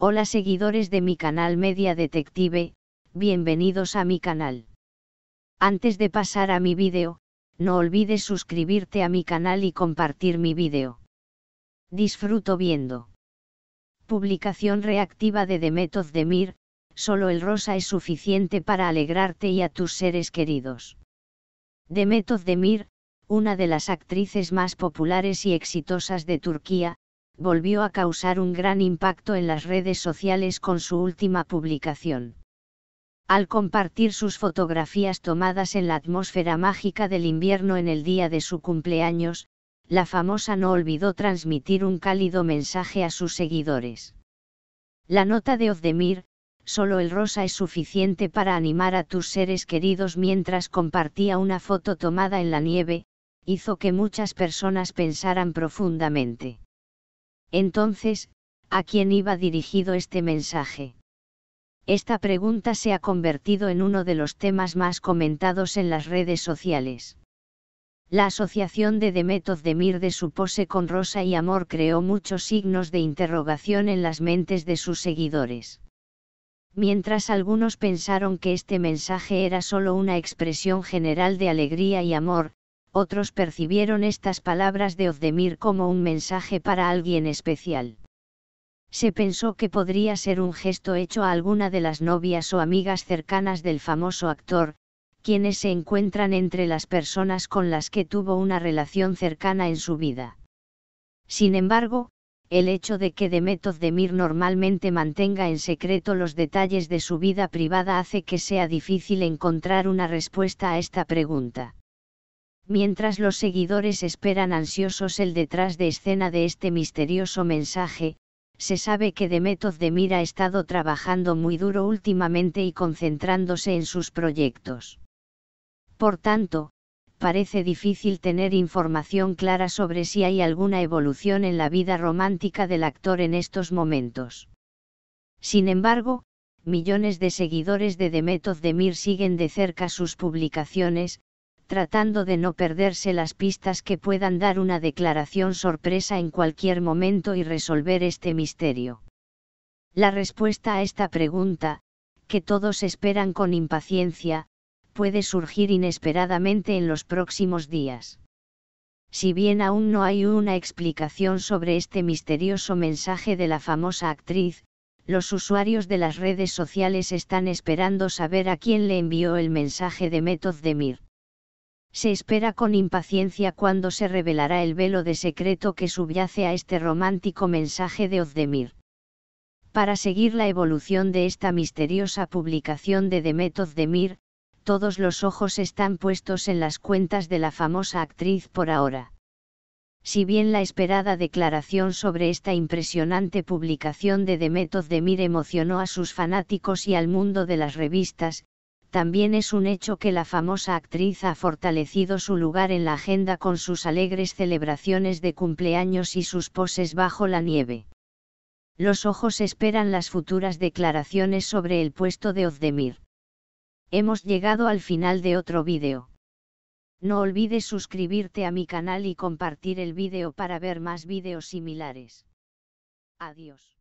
Hola seguidores de mi canal Media Detective, bienvenidos a mi canal. Antes de pasar a mi vídeo, no olvides suscribirte a mi canal y compartir mi vídeo. Disfruto viendo. Publicación reactiva de Demet Özdemir, solo el rosa es suficiente para alegrarte y a tus seres queridos. Demet Özdemir, una de las actrices más populares y exitosas de Turquía, volvió a causar un gran impacto en las redes sociales con su última publicación. Al compartir sus fotografías tomadas en la atmósfera mágica del invierno en el día de su cumpleaños, la famosa no olvidó transmitir un cálido mensaje a sus seguidores. La nota de Ozdemir, solo el rosa es suficiente para animar a tus seres queridos mientras compartía una foto tomada en la nieve, hizo que muchas personas pensaran profundamente. Entonces, ¿a quién iba dirigido este mensaje? Esta pregunta se ha convertido en uno de los temas más comentados en las redes sociales. La asociación de Demir de su pose con Rosa y Amor creó muchos signos de interrogación en las mentes de sus seguidores. Mientras algunos pensaron que este mensaje era solo una expresión general de alegría y amor, otros percibieron estas palabras de Ozdemir como un mensaje para alguien especial. Se pensó que podría ser un gesto hecho a alguna de las novias o amigas cercanas del famoso actor, quienes se encuentran entre las personas con las que tuvo una relación cercana en su vida. Sin embargo, el hecho de que Demet Ozdemir normalmente mantenga en secreto los detalles de su vida privada hace que sea difícil encontrar una respuesta a esta pregunta. Mientras los seguidores esperan ansiosos el detrás de escena de este misterioso mensaje, se sabe que Demetoz de ha estado trabajando muy duro últimamente y concentrándose en sus proyectos. Por tanto, parece difícil tener información clara sobre si hay alguna evolución en la vida romántica del actor en estos momentos. Sin embargo, millones de seguidores de de Demir siguen de cerca sus publicaciones, tratando de no perderse las pistas que puedan dar una declaración sorpresa en cualquier momento y resolver este misterio. La respuesta a esta pregunta, que todos esperan con impaciencia, puede surgir inesperadamente en los próximos días. Si bien aún no hay una explicación sobre este misterioso mensaje de la famosa actriz, los usuarios de las redes sociales están esperando saber a quién le envió el mensaje de de Mir. Se espera con impaciencia cuando se revelará el velo de secreto que subyace a este romántico mensaje de Ozdemir. Para seguir la evolución de esta misteriosa publicación de Demet Ozdemir, todos los ojos están puestos en las cuentas de la famosa actriz por ahora. Si bien la esperada declaración sobre esta impresionante publicación de Demet Ozdemir emocionó a sus fanáticos y al mundo de las revistas, también es un hecho que la famosa actriz ha fortalecido su lugar en la agenda con sus alegres celebraciones de cumpleaños y sus poses bajo la nieve. Los ojos esperan las futuras declaraciones sobre el puesto de Ozdemir. Hemos llegado al final de otro vídeo. No olvides suscribirte a mi canal y compartir el vídeo para ver más vídeos similares. Adiós.